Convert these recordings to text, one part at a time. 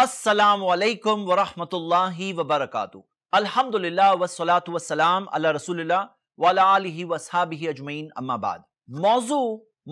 असलकम वरहमल वबरक अलहमदिल्ला वसलात वसलाम अला रसोल्ला वाली वसाबी अजमैन अम्माबाद मौजू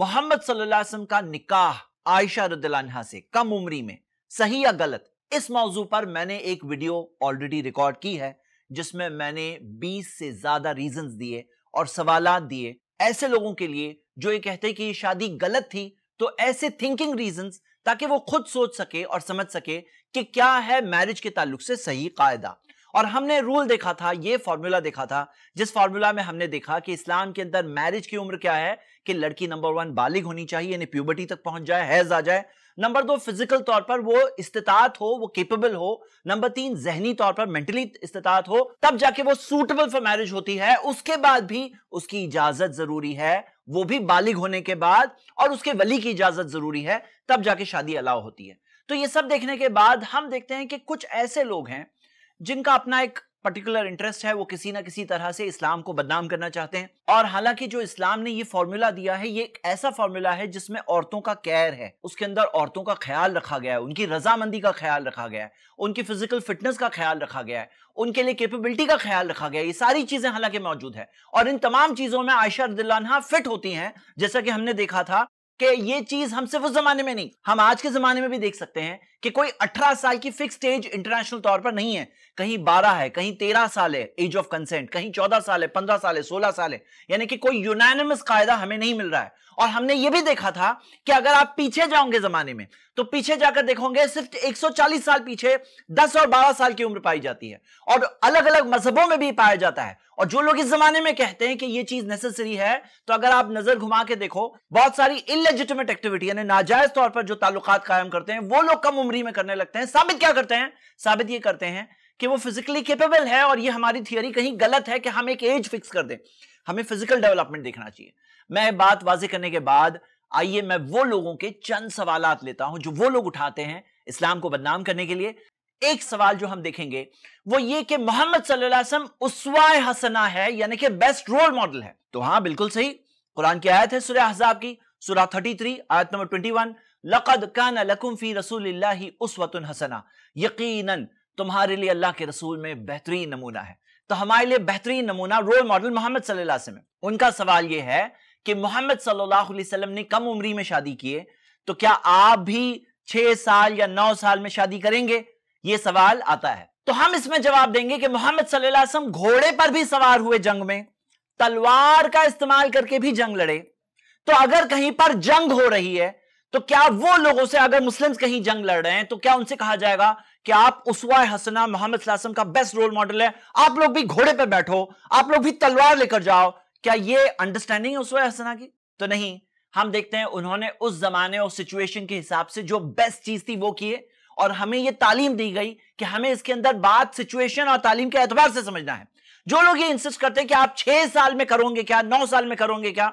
मोहम्मद सल्लम का निकाह आयशा रद्दला से कम उम्री में सही या गलत इस मौजू पर मैंने एक वीडियो ऑलरेडी रिकॉर्ड की है जिसमें मैंने 20 से ज्यादा रीजन दिए और सवाल दिए ऐसे लोगों के लिए जो ये कहते कि ये शादी गलत थी तो ऐसे थिंकिंग रीजन ताकि वो खुद सोच सके और समझ सके कि क्या है मैरिज के ताल्लुक से सही कायदा और हमने रूल देखा था ये फॉर्मूला देखा था जिस फॉर्मूला में हमने देखा कि इस्लाम के अंदर मैरिज की उम्र क्या है कि लड़की नंबर वन बालिग होनी चाहिए यानी प्यूबर्टी तक पहुंच जाए हैज आ जाए नंबर दो फिजिकल तौर पर वो इस्तात हो वो केपेबल हो नंबर तीन जहनी तौर पर मेंटली इस्तात हो तब जाके वो सूटेबल फॉर मैरिज होती है उसके बाद भी उसकी इजाजत जरूरी है वो भी बालिग होने के बाद और उसके वली की इजाजत जरूरी है तब जाके शादी अलाव होती है तो ये सब देखने के बाद हम देखते हैं कि कुछ ऐसे लोग हैं जिनका अपना एक पर्टिकुलर इंटरेस्ट है वो किसी ना किसी तरह से इस्लाम को बदनाम करना चाहते हैं और हालांकि जो इस्लाम ने ये फॉर्मूला दिया है ये एक ऐसा फॉर्मूला है जिसमें औरतों का केयर है उसके अंदर औरतों का ख्याल रखा गया है उनकी रजामंदी का ख्याल रखा गया है उनकी फिजिकल फिटनेस का ख्याल रखा गया है उनके लिए कैपेबिलिटी का ख्याल रखा गया ये सारी चीजें हालांकि मौजूद है और इन तमाम चीजों में आयशा रदिल्ला फिट होती हैं जैसा कि हमने देखा था कि ये चीज हम सिर्फ उस जमाने में नहीं हम आज के जमाने में भी देख सकते हैं कि कोई 18 साल की फिक्स एज इंटरनेशनल तौर पर नहीं है कहीं 12 है कहीं 13 साल है एज ऑफ कंसेंट कहीं 14 साल है 15 साल है 16 साल है यानी कि कोई यूनानिमस कायदा हमें नहीं मिल रहा है और हमने यह भी देखा था कि अगर आप पीछे जाओगे जमाने में तो पीछे जाकर देखोगे सिर्फ 140 साल पीछे 10 और 12 साल की उम्र पाई जाती है और अलग अलग मजहबों में भी पाया जाता है और जो लोग इस जमाने में कहते हैं कि यह चीज नेसेसरी है तो अगर आप नजर घुमा के देखो बहुत सारी इलेजिटिमेट एक्टिविटी यानी नाजायज तौर पर जो ताल्लुकात कायम करते हैं वो लोग कम उम्र थ्योरी में करने लगते हैं साबित क्या करते हैं साबित ये करते हैं कि वो फिजिकली केपेबल है और ये हमारी थियोरी कहीं गलत है कि हम एक एज फिक्स कर दें हमें फिजिकल डेवलपमेंट देखना चाहिए मैं बात वाजे करने के बाद आइए मैं वो लोगों के चंद सवाल लेता हूं जो वो लोग उठाते हैं इस्लाम को बदनाम करने के लिए एक सवाल जो हम देखेंगे वो ये कि मोहम्मद सल्लल्लाहु हसना है यानी कि बेस्ट रोल मॉडल है तो हाँ बिल्कुल सही कुरान की आयत है सुरह हजाब की सुरह थर्टी थ्री आयत नंबर ट्वेंटी लक़द कान लकुम फ़ी रसूल उसवतुन हसना यकीन तुम्हारे लिए अल्लाह के रसूल में बेहतरीन नमूना है तो हमारे लिए बेहतरीन नमूना रोल मॉडल मोहम्मद सल्लल्लाहु उनका सवाल यह है कि मोहम्मद सल्लाम ने कम उम्री में शादी किए तो क्या आप भी छह साल या नौ साल में शादी करेंगे ये सवाल आता है तो हम इसमें जवाब देंगे कि मोहम्मद सल्लल्लाहु घोड़े पर भी सवार हुए जंग में तलवार का इस्तेमाल करके भी जंग लड़े तो अगर कहीं पर जंग हो रही है तो क्या वो लोगों से अगर मुस्लिम्स कहीं जंग लड़ रहे हैं तो क्या उनसे कहा जाएगा कि आप उसवा हसना मोहम्मद का बेस्ट रोल मॉडल है आप लोग भी घोड़े पर बैठो आप लोग भी तलवार लेकर जाओ क्या ये अंडरस्टैंडिंग है उसवा हसना की तो नहीं हम देखते हैं उन्होंने उस जमाने और सिचुएशन के हिसाब से जो बेस्ट चीज थी वो किए और हमें ये तालीम दी गई कि हमें इसके अंदर बात सिचुएशन और तालीम के एतबार से समझना है जो लोग ये इंसिस्ट करते हैं कि आप छह साल में करोगे क्या नौ साल में करोगे क्या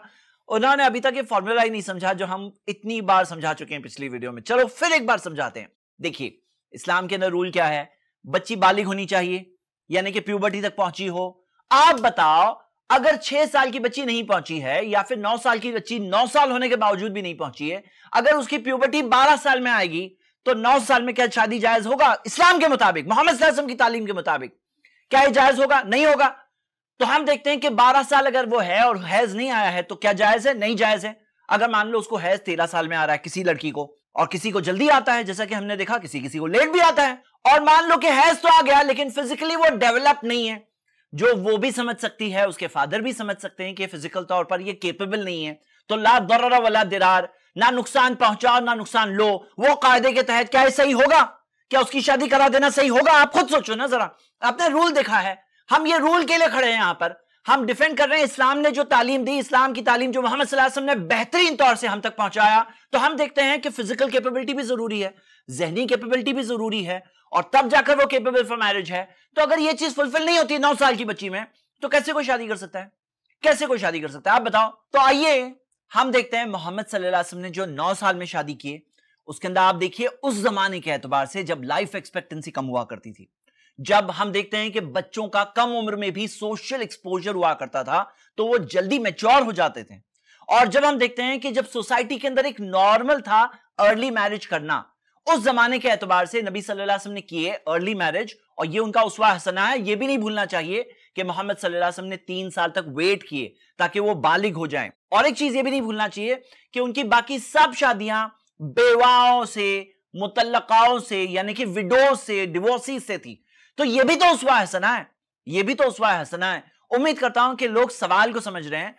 उन्होंने अभी तक ये फॉर्मूला ही नहीं समझा जो हम इतनी बार समझा चुके हैं पिछली वीडियो में चलो फिर एक बार समझाते हैं देखिए इस्लाम के अंदर रूल क्या है बच्ची बालिग होनी चाहिए यानी कि प्यूबर्टी तक पहुंची हो आप बताओ अगर छह साल की बच्ची नहीं पहुंची है या फिर नौ साल की बच्ची नौ साल होने के बावजूद भी नहीं पहुंची है अगर उसकी प्यूबर्टी बारह साल में आएगी तो नौ साल में क्या शादी जायज होगा इस्लाम के मुताबिक मोहम्मद की तालीम के मुताबिक क्या जायज होगा नहीं होगा तो हम देखते हैं कि 12 साल अगर वो है और हैज नहीं आया है तो क्या जायज है नहीं जायज है अगर मान लो उसको हैज 13 साल में आ रहा है किसी लड़की को और किसी को जल्दी आता है जैसा कि हमने देखा किसी किसी को लेट भी आता है और मान लो कि हैज तो आ गया लेकिन फिजिकली वो डेवलप नहीं है जो वो भी समझ सकती है उसके फादर भी समझ सकते हैं कि फिजिकल तौर पर ये केपेबल नहीं है तो ला दर्रा वाला दरार ना नुकसान पहुंचाओ ना नुकसान लो वो कायदे के तहत क्या सही होगा क्या उसकी शादी करा देना सही होगा आप खुद सोचो ना जरा आपने रूल देखा है हम ये रूल के लिए खड़े हैं यहां पर हम डिफेंड कर रहे हैं इस्लाम ने जो तालीम दी इस्लाम की तालीम जो मोहम्मद ने बेहतरीन तौर से हम तक पहुंचाया तो हम देखते हैं कि फिजिकल कैपेबिलिटी भी जरूरी है जहनी कैपेबिलिटी भी जरूरी है और तब जाकर वो कैपेबल फॉर मैरिज है तो अगर ये चीज फुलफिल नहीं होती नौ साल की बच्ची में तो कैसे कोई शादी कर सकता है कैसे कोई शादी कर सकता है आप बताओ तो आइए हम देखते हैं मोहम्मद सल्लाम ने जो नौ साल में शादी किए उसके अंदर आप देखिए उस जमाने के एतबार से जब लाइफ एक्सपेक्टेंसी कम हुआ करती थी जब हम देखते हैं कि बच्चों का कम उम्र में भी सोशल एक्सपोजर हुआ करता था तो वो जल्दी मेच्योर हो जाते थे और जब हम देखते हैं कि जब सोसाइटी के अंदर एक नॉर्मल था अर्ली मैरिज करना उस जमाने के एतबार से नबी सल्लल्लाहु ने किए अर्ली मैरिज और ये उनका उसवा हसना है ये भी नहीं भूलना चाहिए कि मोहम्मद सल्लल्लाहु ने तीन साल तक वेट किए ताकि वो बालिग हो जाए और एक चीज ये भी नहीं भूलना चाहिए कि उनकी बाकी सब शादियां बेवाओं से मुतलकाओं से यानी कि विडो से डिवोर्सी से थी तो ये भी तो उसवा हसना है ये भी तो उसवा हसना है उम्मीद करता हूं कि लोग सवाल को समझ रहे हैं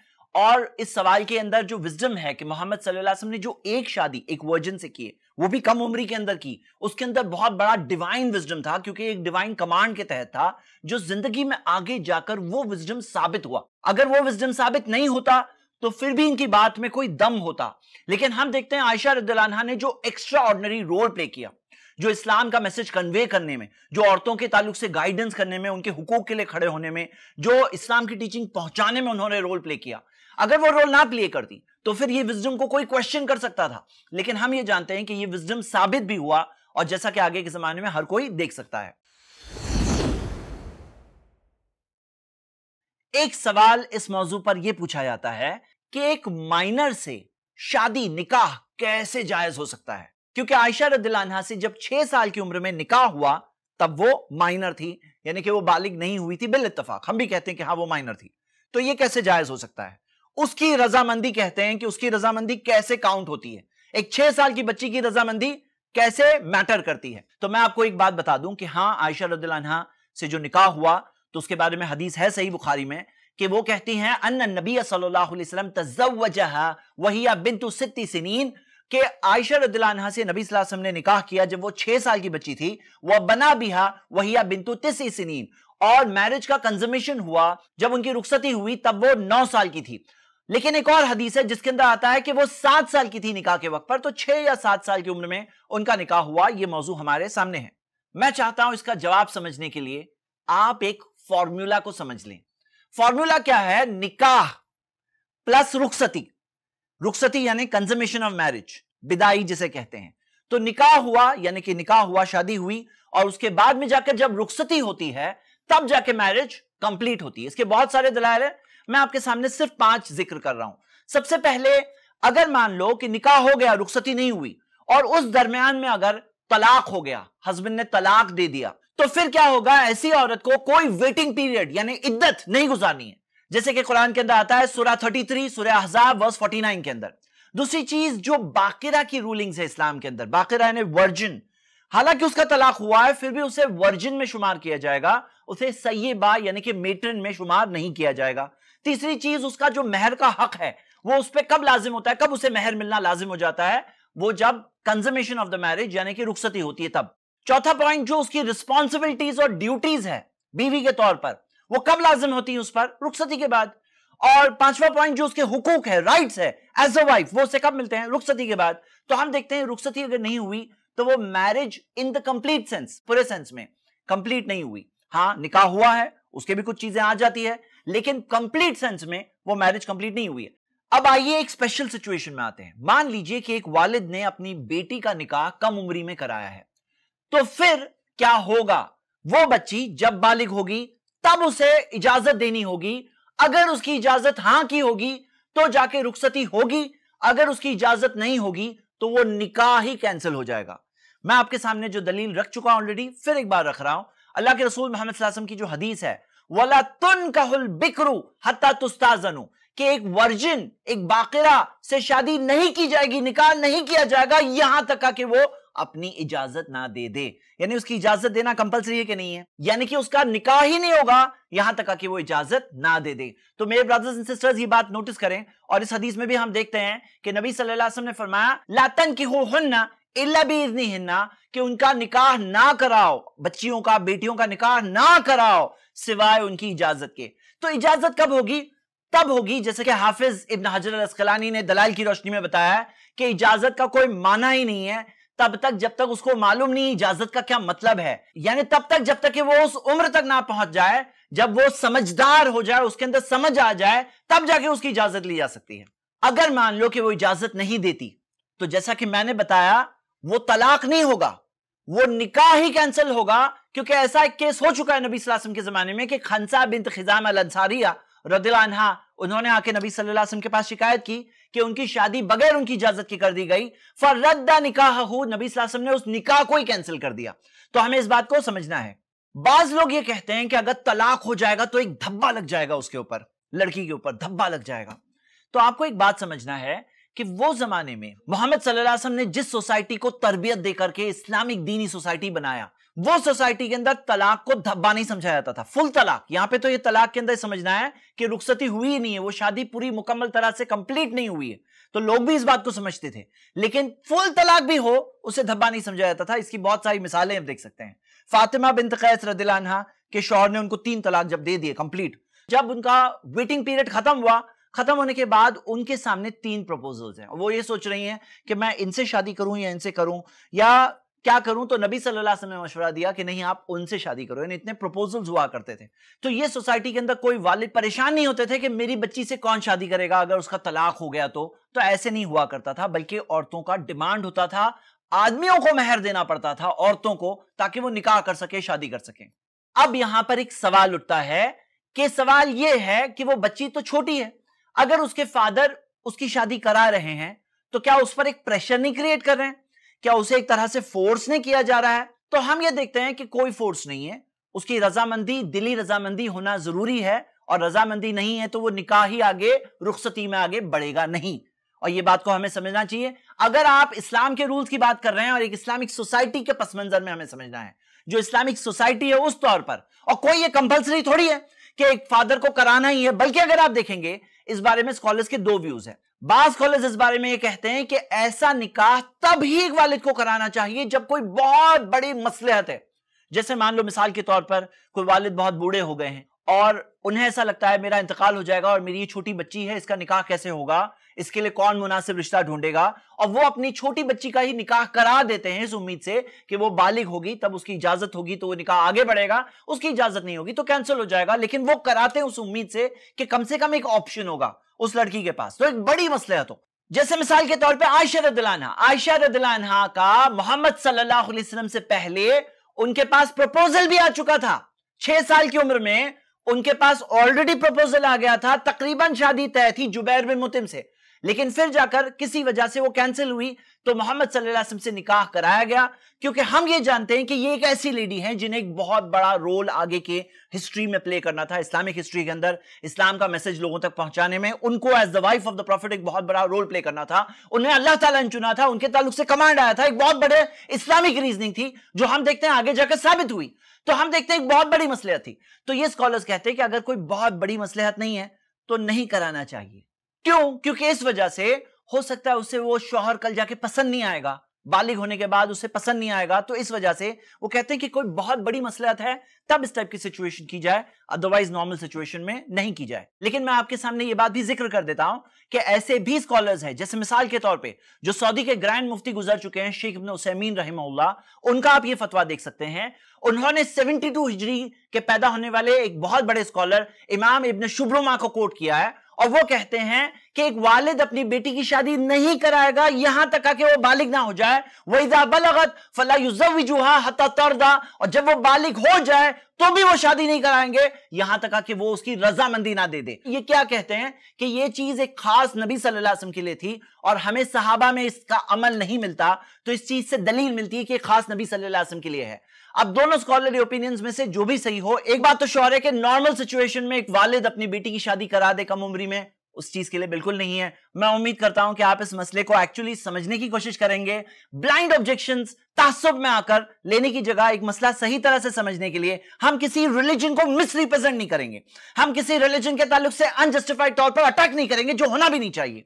और इस सवाल के अंदर जो विजडम है कि मोहम्मद सल्लल्लाहु ने जो एक शादी एक वर्जन से की वो भी कम उम्र के अंदर की उसके अंदर बहुत बड़ा डिवाइन विजडम था क्योंकि एक डिवाइन कमांड के तहत था जो जिंदगी में आगे जाकर वो विजडम साबित हुआ अगर वो विजडम साबित नहीं होता तो फिर भी इनकी बात में कोई दम होता लेकिन हम देखते हैं आयशा रद्दलाना ने जो एक्स्ट्रा ऑर्डनरी रोल प्ले किया जो इस्लाम का मैसेज कन्वे करने में जो औरतों के ताल्लुक से गाइडेंस करने में उनके हुकूक के लिए खड़े होने में जो इस्लाम की टीचिंग पहुंचाने में उन्होंने रोल प्ले किया अगर वो रोल ना प्ले करती तो फिर ये विजडम को कोई क्वेश्चन कर सकता था लेकिन हम ये जानते हैं कि ये विजडम साबित भी हुआ और जैसा कि आगे के जमाने में हर कोई देख सकता है एक सवाल इस मौजू पर यह पूछा जाता है कि एक माइनर से शादी निकाह कैसे जायज हो सकता है क्योंकि आयशा रदिलानहा से जब छह साल की उम्र में निकाह हुआ तब वो माइनर थी यानी कि वो बालिग नहीं हुई थी बिल इतफाक हम भी कहते हैं कि हाँ वो माइनर थी तो ये कैसे जायज हो सकता है उसकी रजामंदी कहते हैं कि उसकी रजामंदी कैसे काउंट होती है एक छह साल की बच्ची की रजामंदी कैसे मैटर करती है तो मैं आपको एक बात बता दूं कि हाँ आयशा रदिलानहा से जो निकाह हुआ तो उसके बारे में हदीस है सही बुखारी में कि वो कहती हैं अन्न नबी सल्लल्लाहु अलैहि वसल्लम तजवजहा वहिया बिन्तु सित्ती सिनीन कि आयशा रदलानहा से नबी वसल्लम ने निकाह किया जब वो छह साल की बच्ची थी वह बना बिहा वही बिंतु तिस और मैरिज का कंजमेशन हुआ जब उनकी रुखसती हुई तब वो नौ साल की थी लेकिन एक और हदीस है जिसके अंदर आता है कि वो सात साल की थी निकाह के वक्त पर तो छह या सात साल की उम्र में उनका निकाह हुआ ये मौजू हमारे सामने है मैं चाहता हूं इसका जवाब समझने के लिए आप एक फॉर्मूला को समझ लें फॉर्मूला क्या है निकाह प्लस रुखसती रुखसती यानी कंजमेशन ऑफ मैरिज विदाई जिसे कहते हैं तो निकाह हुआ यानी कि निकाह हुआ शादी हुई और उसके बाद में जाकर जब रुखसती होती है तब जाके मैरिज कंप्लीट होती है इसके बहुत सारे दलाल है मैं आपके सामने सिर्फ पांच जिक्र कर रहा हूं सबसे पहले अगर मान लो कि निकाह हो गया रुखसती नहीं हुई और उस दरमियान में अगर तलाक हो गया हस्बैंड ने तलाक दे दिया तो फिर क्या होगा ऐसी औरत को कोई वेटिंग पीरियड यानी इद्दत नहीं गुजारनी है जैसे कि कुरान के अंदर आता है सूरा 33 सूर्य हजाब वर्स 49 के अंदर दूसरी चीज जो बाकिरा की रूलिंग्स है इस्लाम के अंदर बाकिरा यानी वर्जिन हालांकि उसका तलाक हुआ है फिर भी उसे वर्जिन में शुमार किया जाएगा उसे सैयबा यानी कि मेटरन में शुमार नहीं किया जाएगा तीसरी चीज उसका जो मेहर का हक है वो उस पर कब लाजिम होता है कब उसे मेहर मिलना लाजिम हो जाता है वो जब कंजर्मेशन ऑफ द मैरिज यानी कि रुखसती होती है तब चौथा पॉइंट जो उसकी रिस्पॉन्सिबिलिटीज और ड्यूटीज है बीवी के तौर पर वो कब लाजिम होती है उस पर रुखसती के बाद और पांचवा पॉइंट जो उसके हुकूक है राइट्स है एज अ वाइफ वो उसे कब मिलते हैं रुखसती के बाद तो हम देखते हैं रुखसती अगर नहीं हुई तो वो marriage in the complete sense पूरे सेंस में कंप्लीट नहीं हुई हाँ निकाह हुआ है उसके भी कुछ चीजें आ जाती है लेकिन कंप्लीट सेंस में वो मैरिज कंप्लीट नहीं हुई है अब आइए एक स्पेशल सिचुएशन में आते हैं मान लीजिए कि एक वालिद ने अपनी बेटी का निकाह कम उम्री में कराया है तो फिर क्या होगा वो बच्ची जब बालिग होगी तब उसे इजाजत देनी होगी अगर उसकी इजाजत हां की होगी तो जाके रुखसती होगी अगर उसकी इजाजत नहीं होगी तो वो निकाह ही कैंसिल हो जाएगा मैं आपके सामने जो दलील रख चुका हूं ऑलरेडी फिर एक बार रख रहा हूं अल्लाह के रसूल मोहम्मद की जो हदीस है वला तुन कहुल बिकरू हता कि एक वर्जिन एक बाकिरा से शादी नहीं की जाएगी निकाह नहीं किया जाएगा यहां तक का कि वो अपनी इजाजत ना दे दे यानी उसकी इजाजत देना कंपलसरी है कि नहीं है यानी कि उसका निकाह ही नहीं होगा यहां तक कि वो इजाजत ना दे दे तो मेरे ब्रदर्स एंड सिस्टर्स ये बात नोटिस करें और इस हदीस में भी हम देखते हैं कि नबी सल्लल्लाहु ने फरमाया लातन की हो हन्ना हिन्ना कि उनका निकाह ना कराओ बच्चियों का बेटियों का निकाह ना कराओ सिवाय उनकी इजाजत के तो इजाजत कब होगी तब होगी जैसे कि हाफिज इब्न हजर असकलानी ने दलाल की रोशनी में बताया कि इजाजत का कोई माना ही नहीं है तब तक जब तक उसको मालूम नहीं इजाजत का क्या मतलब है यानी तब तक जब तक कि वो उस उम्र तक ना पहुंच जाए जब वो समझदार हो जाए उसके अंदर समझ आ जाए तब जाके उसकी इजाजत ली जा सकती है अगर मान लो कि वो इजाजत नहीं देती तो जैसा कि मैंने बताया वो तलाक नहीं होगा वो निकाह ही कैंसिल होगा क्योंकि ऐसा एक केस हो चुका है नबी वसल्लम के जमाने में कि खनसा बिन खिजाम रदिला उन्होंने आके नबी सल्लल्लाहु अलैहि वसल्लम के पास शिकायत की कि उनकी शादी बगैर उनकी इजाजत की कर दी गई फर रद्दा निकाह हो नबी वसल्लम ने उस निकाह को ही कैंसिल कर दिया तो हमें इस बात को समझना है बाज लोग ये कहते हैं कि अगर तलाक हो जाएगा तो एक धब्बा लग जाएगा उसके ऊपर लड़की के ऊपर धब्बा लग जाएगा तो आपको एक बात समझना है कि वो जमाने में मोहम्मद सल्लल्लाहु अलैहि वसल्लम ने जिस सोसाइटी को तरबियत देकर के इस्लामिक दीनी सोसाइटी बनाया वो सोसाइटी के अंदर तलाक को धब्बा नहीं समझा जाता था फुल तलाक यहां पे तो ये तलाक के अंदर समझना है कि रुखसती हुई नहीं है वो शादी पूरी मुकम्मल तरह से कंप्लीट नहीं हुई है तो लोग भी इस बात को समझते थे लेकिन फुल तलाक भी हो उसे धब्बा नहीं समझा जाता था इसकी बहुत सारी मिसालें हम देख सकते हैं फातिमा बिन तैस रदिलाना के शोर ने उनको तीन तलाक जब दे दिए कंप्लीट जब उनका वेटिंग पीरियड खत्म हुआ खत्म होने के बाद उनके सामने तीन प्रपोजल्स हैं वो ये सोच रही हैं कि मैं इनसे शादी करूं या इनसे करूं या क्या करूं तो नबी सल्लल्लाहु अलैहि वसल्लम ने मशवरा दिया कि नहीं आप उनसे शादी करो यानी इतने प्रपोजल्स हुआ करते थे तो ये सोसाइटी के अंदर कोई वालिद परेशान नहीं होते थे कि मेरी बच्ची से कौन शादी करेगा अगर उसका तलाक हो गया तो तो ऐसे नहीं हुआ करता था बल्कि औरतों का डिमांड होता था आदमियों को मेहर देना पड़ता था औरतों को ताकि वो निकाह कर सके शादी कर सके अब यहां पर एक सवाल उठता है कि सवाल ये है कि वो बच्ची तो छोटी है अगर उसके फादर उसकी शादी करा रहे हैं तो क्या उस पर एक प्रेशर नहीं क्रिएट कर रहे हैं क्या उसे एक तरह से फोर्स नहीं किया जा रहा है तो हम ये देखते हैं कि कोई फोर्स नहीं है उसकी रजामंदी दिली रजामंदी होना जरूरी है और रजामंदी नहीं है तो वो निकाह ही आगे रुखसती में आगे बढ़ेगा नहीं और ये बात को हमें समझना चाहिए अगर आप इस्लाम के रूल्स की बात कर रहे हैं और एक इस्लामिक सोसाइटी के पस मंजर में हमें समझना है जो इस्लामिक सोसाइटी है उस तौर पर और कोई ये कंपल्सरी थोड़ी है कि एक फादर को कराना ही है बल्कि अगर आप देखेंगे इस बारे में स्कॉलर्स के दो व्यूज हैं बास कॉलेज इस बारे में ये कहते हैं कि ऐसा निकाह तब ही एक वालिद को कराना चाहिए जब कोई बहुत बड़ी मसलहत है जैसे मान लो मिसाल के तौर पर कोई वालिद बहुत बूढ़े हो गए हैं और उन्हें ऐसा लगता है मेरा इंतकाल हो जाएगा और मेरी ये छोटी बच्ची है इसका निकाह कैसे होगा इसके लिए कौन मुनासिब रिश्ता ढूंढेगा और वो अपनी छोटी बच्ची का ही निकाह करा देते हैं इस उम्मीद से कि वो बालिग होगी तब उसकी इजाजत होगी तो वो निकाह आगे बढ़ेगा उसकी इजाजत नहीं होगी तो कैंसिल हो जाएगा लेकिन वो कराते हैं उस उम्मीद से कि कम से कम एक ऑप्शन होगा उस लड़की के पास तो एक बड़ी मसला तो जैसे मिसाल के तौर पे आयशा रदिलाना आयशा रदिलाना का मोहम्मद सल्लाम से पहले उनके पास प्रपोजल भी आ चुका था छह साल की उम्र में उनके पास ऑलरेडी प्रपोजल आ गया था तकरीबन शादी तय थी जुबैर बिन मुतिम से लेकिन फिर जाकर किसी वजह से वो कैंसिल हुई तो मोहम्मद सल्लल्लाहु से निकाह कराया गया क्योंकि हम ये जानते हैं कि ये एक ऐसी लेडी हैं जिन्हें एक बहुत बड़ा रोल आगे के हिस्ट्री में प्ले करना था इस्लामिक हिस्ट्री के अंदर इस्लाम का मैसेज लोगों तक पहुंचाने में उनको as the wife of the prophet एक बहुत बड़ा रोल प्ले करना था उन्हें अल्लाह तला ने चुना था उनके ताल्लुक से कमांड आया था एक बहुत बड़े इस्लामिक रीजनिंग थी जो हम देखते हैं आगे जाकर साबित हुई तो हम देखते हैं एक बहुत बड़ी मसलहत थी तो ये स्कॉलर्स कहते हैं कि अगर कोई बहुत बड़ी मसलहत नहीं है तो नहीं कराना चाहिए क्यों क्योंकि इस वजह से हो सकता है उसे वो शोहर कल जाके पसंद नहीं आएगा बालिग होने के बाद उसे पसंद नहीं आएगा तो इस वजह से वो कहते हैं कि कोई बहुत बड़ी मसलत है तब इस टाइप की सिचुएशन की जाए अदरवाइज नॉर्मल सिचुएशन में नहीं की जाए लेकिन मैं आपके सामने ये बात भी जिक्र कर देता हूं कि ऐसे भी स्कॉलर्स हैं जैसे मिसाल के तौर पे जो सऊदी के ग्रैंड मुफ्ती गुजर चुके हैं शेख इब्न उसैमीन रहमउल्ला उनका आप ये फतवा देख सकते हैं उन्होंने सेवेंटी हिजरी के पैदा होने वाले एक बहुत बड़े स्कॉलर इमाम इबन शुभ्रमा को कोट किया है और वो कहते हैं कि एक वालिद अपनी बेटी की शादी नहीं कराएगा यहां तक आके वो बालिग ना हो जाए वैदा बलगत फला युजुहा हता तरदा और जब वो बालिग हो जाए तो भी वो शादी नहीं कराएंगे यहां तक आके वो उसकी रजामंदी ना दे दे ये क्या कहते हैं कि ये चीज एक खास नबी सल्लासम के लिए थी और हमें सहाबा में इसका अमल नहीं मिलता तो इस चीज से दलील मिलती है कि खास नबी सल्लल्लाहु के लिए है अब दोनों स्कॉलरी ओपिनियंस में से जो भी सही हो एक बात तो श्योर है कि नॉर्मल सिचुएशन में एक वालिद अपनी बेटी की शादी करा दे कम उम्री में उस चीज के लिए बिल्कुल नहीं है मैं उम्मीद करता हूं कि आप इस मसले को एक्चुअली समझने की कोशिश करेंगे ब्लाइंड ऑब्जेक्शन तासुब में आकर लेने की जगह एक मसला सही तरह से समझने के लिए हम किसी रिलीजन को मिसरिप्रेजेंट नहीं करेंगे हम किसी रिलीजन के ताल्लुक से अनजस्टिफाइड तौर पर अटैक नहीं करेंगे जो होना भी नहीं चाहिए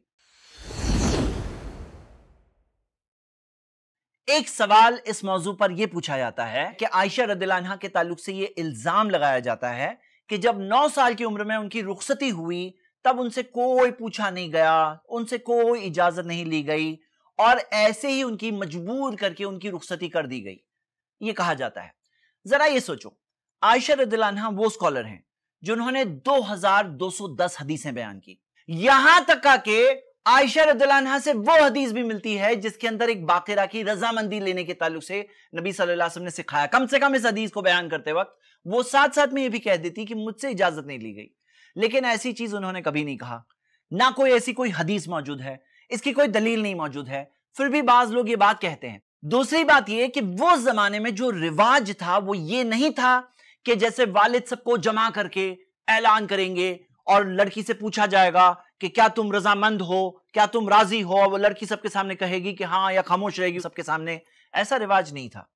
एक सवाल इस मौजू पर यह पूछा जाता है कि आयशा रदिलाना के ताल्लुक से यह इल्जाम लगाया जाता है कि जब 9 साल की उम्र में उनकी रुखसती हुई तब उनसे कोई पूछा नहीं गया उनसे कोई इजाजत नहीं ली गई और ऐसे ही उनकी मजबूर करके उनकी रुखसती कर दी गई ये कहा जाता है जरा ये सोचो आयशा रदिलाना वो स्कॉलर हैं जिन्होंने 2210 हदीसें बयान की यहां तक का के आयशा रदुल्ला से वो हदीस भी मिलती है जिसके अंदर एक बाकिरा की रजामंदी लेने के तालु से नबी सल्लल्लाहु ने सिखाया कम से कम इस हदीस को बयान करते वक्त वो साथ साथ में ये भी कह देती कि मुझसे इजाजत नहीं ली गई लेकिन ऐसी चीज उन्होंने कभी नहीं कहा ना कोई ऐसी कोई हदीस मौजूद है इसकी कोई दलील नहीं मौजूद है फिर भी बाज लोग ये बात कहते हैं दूसरी बात यह कि वो जमाने में जो रिवाज था वो ये नहीं था कि जैसे वालिद सबको जमा करके ऐलान करेंगे और लड़की से पूछा जाएगा कि क्या तुम रजामंद हो क्या तुम राजी हो वो लड़की सबके सामने कहेगी कि हाँ या खामोश रहेगी सबके सामने ऐसा रिवाज नहीं था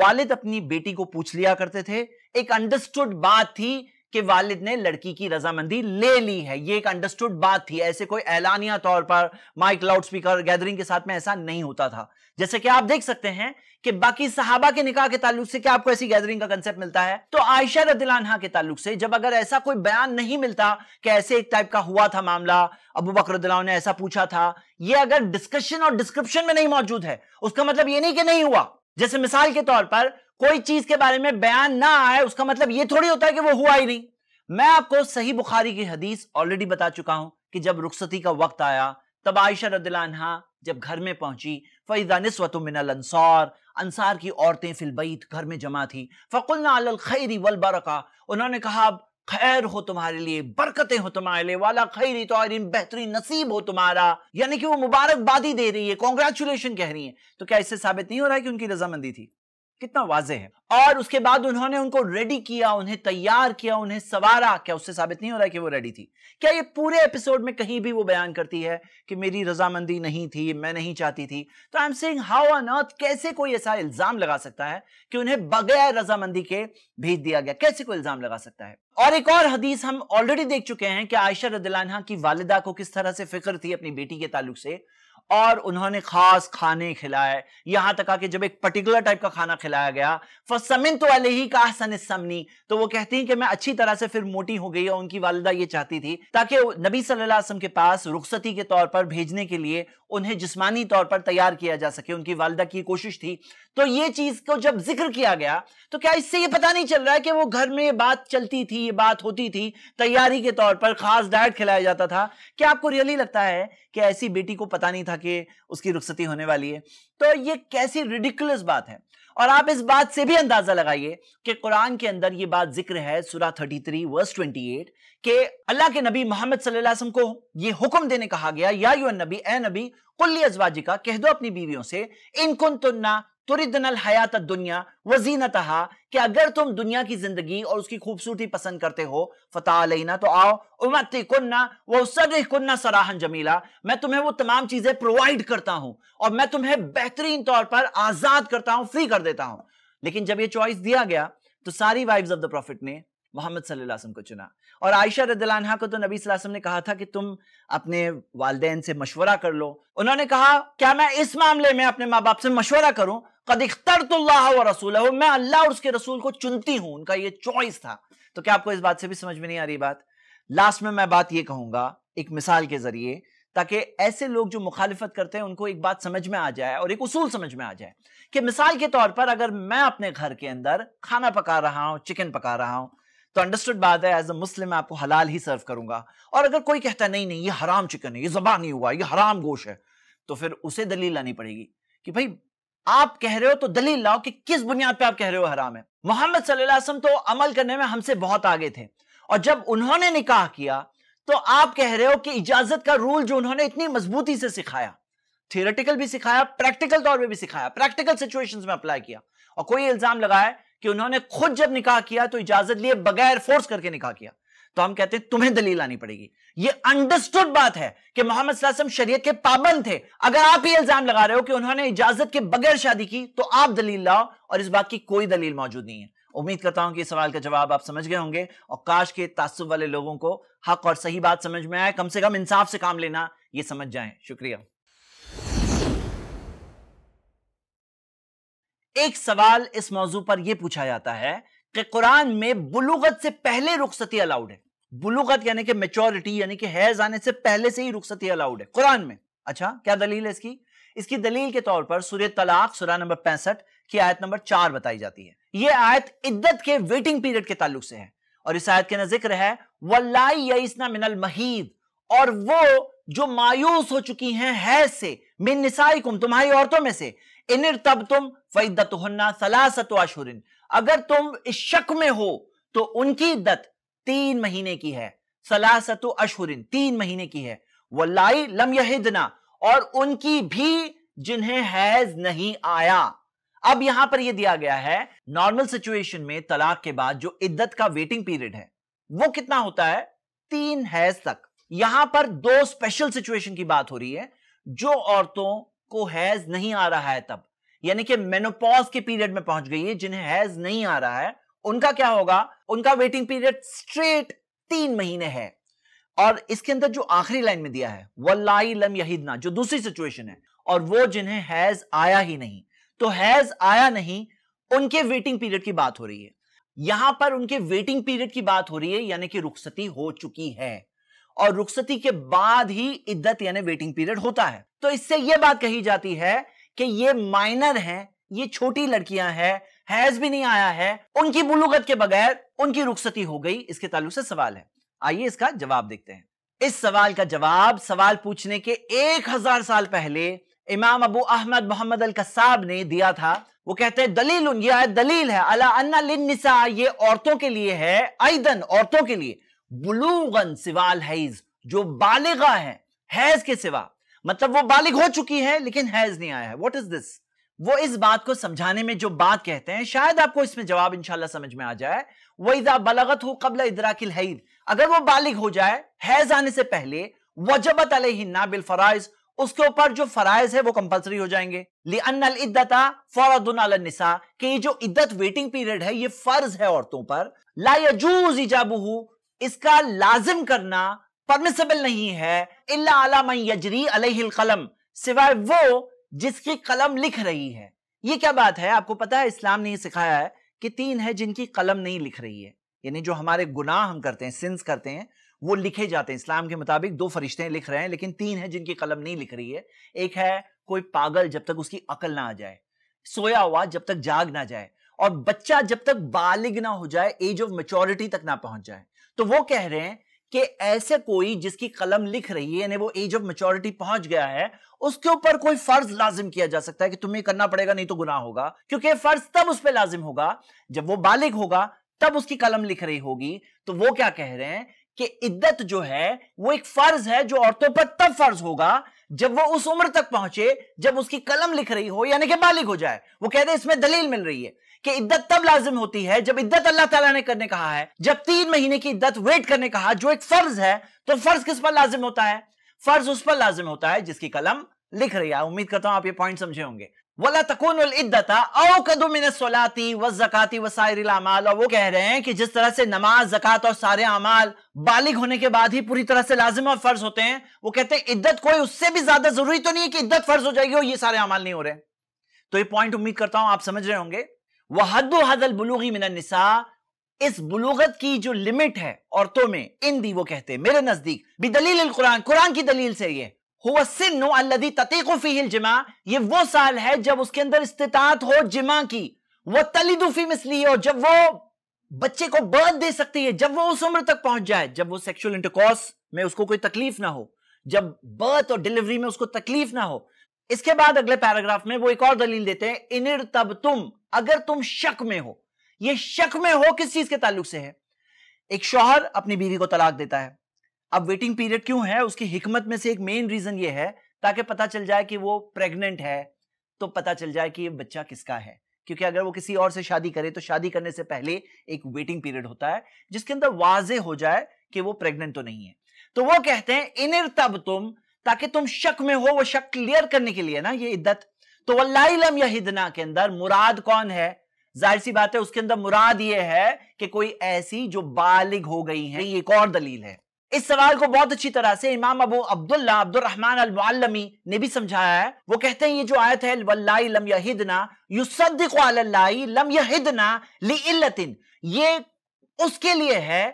वालिद अपनी बेटी को पूछ लिया करते थे एक अंडरस्टूड बात थी कि वालिद ने लड़की की रजामंदी ले ली है ये एक अंडरस्टूड बात थी ऐसे कोई ऐलानिया तौर पर माइक लाउड स्पीकर गैदरिंग के साथ में ऐसा नहीं होता था जैसे कि आप देख सकते हैं कि बाकी सहाबा के निकाह के ताल्लुक से क्या आपको ऐसी गैदरिंग का कंसेप्ट मिलता है तो आयशा रदिलानहा के ताल्लुक से जब अगर ऐसा कोई बयान नहीं मिलता कि ऐसे एक टाइप का हुआ था मामला अबू बकर ने ऐसा पूछा था यह अगर डिस्कशन और डिस्क्रिप्शन में नहीं मौजूद है उसका मतलब ये नहीं कि नहीं हुआ जैसे मिसाल के तौर पर कोई चीज के बारे में बयान ना आए उसका मतलब यह थोड़ी होता है कि वो हुआ ही नहीं मैं आपको सही बुखारी की हदीस ऑलरेडी बता चुका हूं कि जब रुखसती का वक्त आया तब आयशा रदीला जब घर में पहुंची फ़ैज़ा नस्वत मिनल अंसार अंसार की औरतें फिलबईत घर में जमा थी फ़कुलना खैरी वल बरका उन्होंने कहा अब खैर हो तुम्हारे लिए बरकतें हो तुम्हारे लिए वाला खैरी तो बेहतरीन नसीब हो तुम्हारा यानी कि वो मुबारकबादी दे रही है कॉन्ग्रेचुलेशन कह रही है तो क्या इससे साबित नहीं हो रहा है कि उनकी रजामंदी थी कितना वाजे है और उसके बाद उन्होंने उनको रेडी किया उन्हें तैयार किया उन्हें सवारा क्या उससे साबित नहीं हो रहा है कि वो रेडी थी क्या ये पूरे एपिसोड में कहीं भी वो बयान करती है कि मेरी रजामंदी नहीं थी मैं नहीं चाहती थी तो I am saying how on earth कैसे कोई ऐसा इल्जाम लगा सकता है कि उन्हें बगैर रजामंदी के भेज दिया गया कैसे कोई इल्जाम लगा सकता है और एक और हदीस हम ऑलरेडी देख चुके हैं कि आयशा रदलाना की वालिदा को किस तरह से फिक्र थी अपनी बेटी के ताल्लुक से और उन्होंने खास खाने खिलाए यहां तक कि जब एक पर्टिकुलर टाइप का खाना खिलाया गया फसमिन तो वाले ही का सन समनी तो वो कहती हैं कि मैं अच्छी तरह से फिर मोटी हो गई और उनकी वालदा ये चाहती थी ताकि नबी सल्लल्लाहु के पास रुखसती के तौर पर भेजने के लिए उन्हें जिसमानी तौर पर तैयार किया जा सके उनकी वालदा की कोशिश थी तो ये चीज को जब जिक्र किया गया तो क्या इससे ये पता नहीं चल रहा है कि वो घर में ये बात चलती थी ये बात होती थी तैयारी के तौर पर खास डाइट खिलाया जाता था क्या आपको रियली लगता है कि ऐसी बेटी को पता नहीं था जाके उसकी रुखसती होने वाली है तो ये कैसी रिडिकुलस बात है और आप इस बात से भी अंदाजा लगाइए कि कुरान के अंदर ये बात जिक्र है सुरा 33 वर्स ट्वेंटी एट के अल्लाह के नबी मोहम्मद सल्लल्लाहु को ये हुक्म देने कहा गया या यू नबी ए नबी कुल्ली अजवाजी का कह दो अपनी बीवियों से इनकुन तुन्ना तुरिदनल हयात दुनिया तहा कि अगर तुम दुनिया की जिंदगी और उसकी खूबसूरती पसंद करते हो फतेह लेना तो आओ उमती कुन्ना वह कुन्ना सराहन जमीला मैं तुम्हें वो तमाम चीजें प्रोवाइड करता हूं और मैं तुम्हें बेहतरीन तौर पर आजाद करता हूं फ्री कर देता हूं लेकिन जब ये चॉइस दिया गया तो सारी वाइफ ऑफ द प्रॉफिट ने मोहम्मद सल्लल्लाहु को चुना और आयशा रदलानहा को तो नबी वसल्लम ने कहा था कि तुम अपने वालदेन से मशवरा कर लो उन्होंने कहा क्या मैं इस मामले में अपने माँ बाप से मशवरा करूं कद तो रसूल है मैं अल्लाह और उसके रसूल को चुनती हूं उनका ये चॉइस था तो क्या आपको इस बात से भी समझ में नहीं आ रही बात लास्ट में मैं बात ये कहूंगा एक मिसाल के जरिए ताकि ऐसे लोग जो मुखालिफत करते हैं उनको एक बात समझ में आ जाए और एक उसूल समझ में आ जाए कि मिसाल के तौर पर अगर मैं अपने घर के अंदर खाना पका रहा हूँ चिकन पका रहा हूं तो अंडरस्टूड बात है एज अ मुस्लिम मैं आपको हलाल ही सर्व करूंगा और अगर कोई कहता है नहीं नहीं ये हराम चिकन है ये जबा नहीं हुआ ये हराम गोश है तो फिर उसे दलील लानी पड़ेगी कि भाई आप कह रहे हो तो दलील लाओ कि किस बुनियाद पे आप कह रहे हो हराम है मोहम्मद सल्लल्लाहु तो अमल करने में हमसे बहुत आगे थे और जब उन्होंने निकाह किया तो आप कह रहे हो कि इजाजत का रूल जो उन्होंने इतनी मजबूती से सिखाया थियोरेटिकल भी सिखाया प्रैक्टिकल तौर पर भी सिखाया प्रैक्टिकल सिचुएशन में अप्लाई किया और कोई इल्जाम लगाया कि उन्होंने खुद जब निकाह किया तो इजाजत लिए बगैर फोर्स करके निकाह किया तो हम कहते हैं तुम्हें दलील आनी पड़ेगी ये अंडरस्टूड बात है कि मोहम्मद शरीय शरीयत के पाबंद थे अगर आप ये इल्जाम लगा रहे हो कि उन्होंने इजाजत के बगैर शादी की तो आप दलील लाओ और इस बात की कोई दलील मौजूद नहीं है उम्मीद करता हूं कि इस सवाल का जवाब आप समझ गए होंगे और काश के तासुब वाले लोगों को हक और सही बात समझ में आए कम से कम इंसाफ से काम लेना यह समझ जाए शुक्रिया एक सवाल इस मौजू पर यह पूछा जाता है कि कुरान में बुलुगत से पहले रुखसती अलाउड है बुलुगत यानी कि मेचोरिटी यानी कि हैज आने से पहले से ही रुखसती अलाउड है कुरान में अच्छा क्या दलील है इसकी इसकी दलील के तौर पर सूर्य तलाक सूर्य नंबर पैंसठ की आयत नंबर चार बताई जाती है यह आयत इद्दत के वेटिंग पीरियड के ताल्लुक से है और इस आयत के जिक्र है वल्लाई यईसना मिनल महीद और वो जो मायूस हो चुकी हैं है से मिन निसाई तुम्हारी औरतों में से इनर तब तुम फैदत सलासत आशुरिन अगर तुम इस शक में हो तो उनकी इद्दत तीन महीने की है सलासतु अशहरिन तीन महीने की है वल्लाई लम यहिदना और उनकी भी जिन्हें हैज नहीं आया अब यहां पर यह दिया गया है नॉर्मल सिचुएशन में तलाक के बाद जो इद्दत का वेटिंग पीरियड है वो कितना होता है तीन हैज तक यहां पर दो स्पेशल सिचुएशन की बात हो रही है जो औरतों को हैज नहीं आ रहा है तब यानी कि मेनोपॉज के पीरियड में पहुंच गई है जिन्हें हैज नहीं आ रहा है उनका क्या होगा उनका वेटिंग पीरियड स्ट्रेट तीन महीने है और इसके अंदर जो आखिरी लाइन में दिया है वल्लाई लम यहीदना जो दूसरी सिचुएशन है और वो जिन्हें हैज आया ही नहीं तो हैज आया नहीं उनके वेटिंग पीरियड की बात हो रही है यहां पर उनके वेटिंग पीरियड की बात हो रही है यानी कि रुखसती हो चुकी है और रुखसती के बाद ही इद्दत यानी वेटिंग पीरियड होता है तो इससे यह बात कही जाती है कि ये माइनर है ये छोटी लड़कियां हैं हैज भी नहीं आया है उनकी बुलुगत के बगैर उनकी रुखसती हो गई इसके ताल्लुक से सवाल है आइए इसका जवाब देखते हैं इस सवाल का जवाब सवाल पूछने के एक हजार साल पहले इमाम अबू अहमद मोहम्मद अल कसाब ने दिया था वो कहते हैं दलील उन दलील है अला अन्ना लिन निसा ये औरतों के लिए है आईदन औरतों के लिए बुलूगन सिवाल हैज जो बालिगा है हैज के सिवा मतलब वो बालिग हो चुकी है लेकिन हैज नहीं आया है वॉट इज दिस वो इस बात को समझाने में जो बात कहते हैं शायद आपको इसमें जवाब इंशाल्लाह समझ में आ जाए वहीदा बलगत हो कबल इदराकिल हईद अगर वो बालिग हो जाए हैज आने से पहले वजबत अल अलहिन्ना बिल फराइज उसके ऊपर जो फराइज है वो कंपलसरी हो जाएंगे लिअनता कि ये जो इद्दत वेटिंग पीरियड है ये फर्ज है औरतों पर लाजूज इजाबू इसका लाजिम करना परमिसेबल नहीं है इल्ला आला मन यजरी अलैहिल कलम सिवाय वो जिसकी कलम लिख रही है ये क्या बात है आपको पता है इस्लाम ने सिखाया है कि तीन है जिनकी कलम नहीं लिख रही है यानी जो हमारे गुनाह हम करते हैं सिंस करते हैं वो लिखे जाते हैं इस्लाम के मुताबिक दो फरिश्ते लिख रहे हैं लेकिन तीन है जिनकी कलम नहीं लिख रही है एक है कोई पागल जब तक उसकी अकल ना आ जाए सोया हुआ जब तक जाग ना जाए और बच्चा जब तक बालिग ना हो जाए एज ऑफ मेच्योरिटी तक ना पहुंच जाए तो वो कह रहे हैं कि ऐसे कोई जिसकी कलम लिख रही है यानी वो एज ऑफ मेचोरिटी पहुंच गया है उसके ऊपर कोई फर्ज लाजिम किया जा सकता है कि तुम्हें करना पड़ेगा नहीं तो गुना होगा क्योंकि फर्ज तब उस पर लाजिम होगा जब वो बालिग होगा तब उसकी कलम लिख रही होगी तो वो क्या कह रहे हैं कि इद्दत जो है वो एक फर्ज है जो औरतों पर तब फर्ज होगा जब वो उस उम्र तक पहुंचे जब उसकी कलम लिख रही हो यानी कि बालिग हो जाए वो कह रहे हैं इसमें दलील मिल रही है कि इद्दत तब लाजिम होती है जब इद्दत अल्लाह ताला ने करने कहा है जब तीन महीने की इद्दत वेट करने कहा जो एक फर्ज है तो फर्ज किस पर लाजिम होता है फर्ज उस पर लाजिम होता है जिसकी कलम लिख रही है उम्मीद करता हूं आप ये पॉइंट समझे होंगे वला तकून औ कदुमिन सोलाती व जक़ाती व सायर और वो कह रहे हैं कि जिस तरह से नमाज जक़ात और सारे अमाल बालिग होने के बाद ही पूरी तरह से लाजिम और फर्ज होते हैं वो कहते हैं इद्दत कोई उससे भी ज्यादा जरूरी तो नहीं है कि इद्दत फर्ज हो जाएगी और ये सारे अमाल नहीं हो रहे तो ये पॉइंट उम्मीद करता हूं आप समझ रहे होंगे वहद हदल बलूगी मिनसा इस बलूगत की जो लिमिट है औरतों में इन दी वो कहते हैं मेरे नजदीक भी दलील कुरान कुरान की दलील से ये जिमा ये वो साल है जब उसके अंदर इस्तात हो जिमा की वह तलीदूफी मिसली और जब वो बच्चे को बर्थ दे सकती है जब वो उस उम्र तक पहुंच जाए जब वो सेक्शुअल इंटरकॉर्स में उसको कोई तकलीफ ना हो जब बर्थ और डिलीवरी में उसको तकलीफ ना हो इसके बाद अगले पैराग्राफ में वो एक और दलील देते हैं इनिर तब तुम अगर तुम शक में हो ये शक में हो किस चीज के ताल्लुक से है एक शौहर अपनी बीवी को तलाक देता है अब वेटिंग पीरियड क्यों है उसकी हिकमत में से एक मेन रीजन ये है ताकि पता चल जाए कि वो प्रेग्नेंट है तो पता चल जाए कि ये बच्चा किसका है क्योंकि अगर वो किसी और से शादी करे तो शादी करने से पहले एक वेटिंग पीरियड होता है जिसके अंदर वाजे हो जाए कि वो प्रेग्नेंट तो नहीं है तो वो कहते हैं इनिर तब तुम ताकि तुम शक में हो वो शक क्लियर करने के लिए ना ये इद्दत तो वल्लाम या हिदना के अंदर मुराद कौन है जाहिर सी बात है उसके अंदर मुराद ये है कि कोई ऐसी जो बालिग हो गई है ये एक और दलील है इस सवाल को बहुत अच्छी तरह से इमाम अबू अब्दुल्ला अब्दुल अब्दुलरहमान अलमी ने भी समझाया है वो कहते हैं ये जो आयत है वल्लाई लम यहिदना युसद्दिक लम यहिदना लिल्लतिन ये उसके लिए है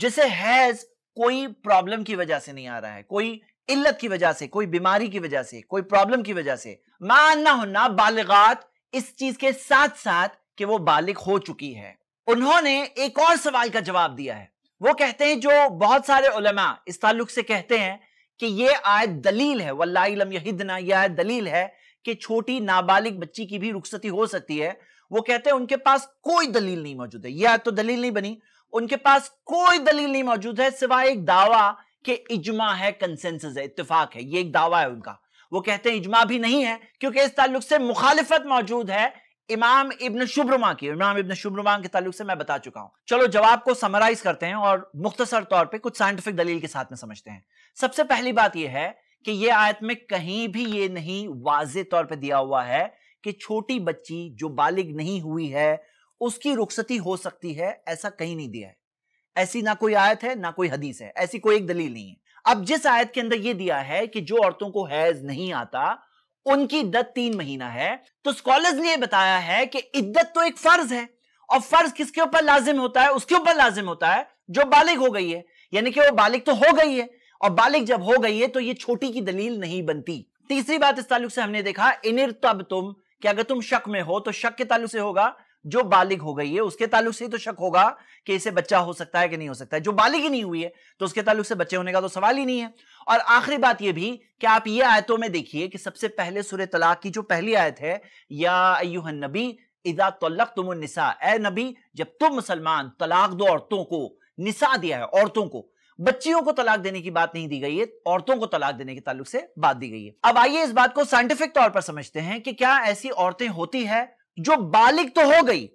जिसे हैज कोई प्रॉब्लम की वजह से नहीं आ रहा है कोई इल्लत की वजह से कोई बीमारी की वजह से कोई प्रॉब्लम की वजह से मानना होना बालिगात इस चीज के साथ साथ कि वो बालिग हो चुकी है उन्होंने एक और सवाल का जवाब दिया है वो कहते हैं जो बहुत सारे उलमा इस ताल्लुक से कहते हैं कि ये आयत दलील है वल्लाम यहिदना यह आयत दलील है कि छोटी नाबालिग बच्ची की भी रुखसती हो सकती है वो कहते हैं उनके पास कोई दलील नहीं मौजूद है यह तो दलील नहीं बनी उनके पास कोई दलील नहीं मौजूद है सिवाय एक दावा कि इजमा है कंसेंसस है इतफाक है ये एक दावा है उनका वो कहते हैं इजमा भी नहीं है क्योंकि इस ताल्लुक से मुखालिफत मौजूद है इमाम इब्न शुब्रमा की इमाम इब्न शुब्रमा के ताल्लुक से मैं बता चुका हूं चलो जवाब को समराइज करते हैं और मुख्तसर तौर पर कुछ साइंटिफिक दलील के साथ में समझते हैं सबसे पहली बात यह है कि ये आयत में कहीं भी ये नहीं वाज तौर पर दिया हुआ है कि छोटी बच्ची जो बालिग नहीं हुई है उसकी रुखसती हो सकती है ऐसा कहीं नहीं दिया है ऐसी ना कोई आयत है ना कोई हदीस है ऐसी कोई एक दलील नहीं है अब जिस आयत के अंदर यह दिया है कि जो औरतों को हैज नहीं आता उनकी इद्दत तीन महीना है तो स्कॉलर्स ने यह बताया है कि इद्दत तो एक फर्ज है और फर्ज किसके ऊपर लाजिम होता है उसके ऊपर लाजिम होता है जो बालिग हो गई है यानी कि वो बालिग तो हो गई है और बालिग जब हो गई है तो ये छोटी की दलील नहीं बनती तीसरी बात इस ताल्लुक से हमने देखा इनिर तब तुम कि अगर तुम शक में हो तो शक के ताल्लुक से होगा जो बालिग हो गई है उसके ताल्लुक से ही तो शक होगा कि इसे बच्चा हो सकता है कि नहीं हो सकता है जो बालिग ही नहीं हुई है तो उसके ताल्लुक से बच्चे होने का तो सवाल ही नहीं है और आखिरी बात यह भी कि आप ये आयतों में देखिए कि सबसे पहले सुर तलाक की जो पहली आयत है या नबी इजा तलक तुम निसा ए नबी जब तुम मुसलमान तलाक दो औरतों को निशा दिया है औरतों को बच्चियों को तलाक देने की बात नहीं दी गई है औरतों को तलाक देने के ताल्लुक से बात दी गई है अब आइए इस बात को साइंटिफिक तौर पर समझते हैं कि क्या ऐसी औरतें होती है जो बालिक तो हो गई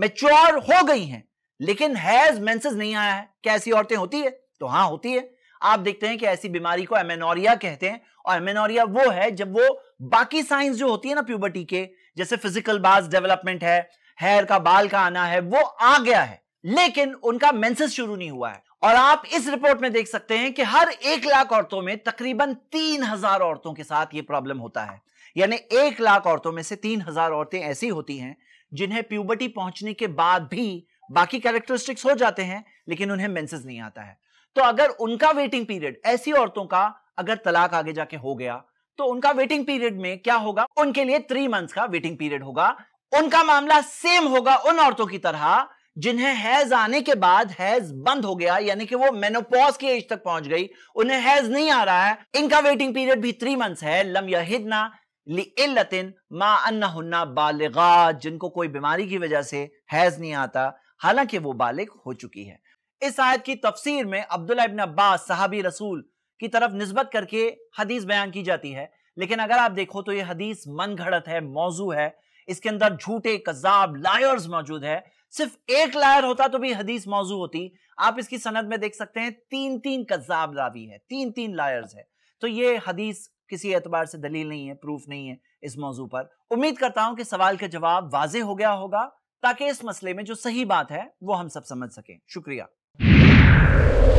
मेच्योर हो गई हैं लेकिन हैज मेंसेस नहीं आया है क्या ऐसी औरतें होती है तो हां होती है आप देखते हैं कि ऐसी बीमारी को एमेनोरिया कहते हैं और एमेनोरिया वो है जब वो बाकी साइंस जो होती है ना प्यूबर्टी के जैसे फिजिकल बाज डेवलपमेंट है हेयर का बाल का आना है वो आ गया है लेकिन उनका मेंसेस शुरू नहीं हुआ है और आप इस रिपोर्ट में देख सकते हैं कि हर एक लाख औरतों में तकरीबन तीन हजार औरतों के साथ ये प्रॉब्लम होता है यानी एक लाख औरतों में से तीन हजार औरतें ऐसी होती हैं जिन्हें प्यूबर्टी पहुंचने के बाद भी बाकी कैरेक्टरिस्टिक्स हो जाते हैं लेकिन उन्हें मेंसेस नहीं आता है तो अगर उनका वेटिंग पीरियड ऐसी औरतों का अगर तलाक आगे जाके हो गया तो उनका वेटिंग पीरियड में क्या होगा उनके लिए थ्री मंथ्स का वेटिंग पीरियड होगा उनका मामला सेम होगा उन औरतों की तरह जिन्हें हैज आने के बाद हैज बंद हो गया यानी कि वो मेनोपॉज की एज तक पहुंच गई उन्हें हैज नहीं आ रहा है इनका वेटिंग पीरियड भी थ्री मंथ्स है लम यहिदना लिल्लतिन मा अन्ना बालिगा जिनको कोई बीमारी की वजह से हैज नहीं आता हालांकि वो बालिग हो चुकी है इस आयत की तफसीर में अब्दुल्ला इबन अब्बास साहबी रसूल की तरफ नस्बत करके हदीस बयान की जाती है लेकिन अगर आप देखो तो ये हदीस मन घड़त है मौजू है इसके अंदर झूठे कजाब लायर्स मौजूद है सिर्फ एक लायर होता तो भी हदीस मौजू होती आप इसकी सनद में देख सकते हैं तीन तीन कजाब रावी है तीन तीन लायर्स है तो ये हदीस किसी एतबार से दलील नहीं है प्रूफ नहीं है इस मौजू पर उम्मीद करता हूं कि सवाल का जवाब वाजे हो गया होगा ताकि इस मसले में जो सही बात है वो हम सब समझ सकें शुक्रिया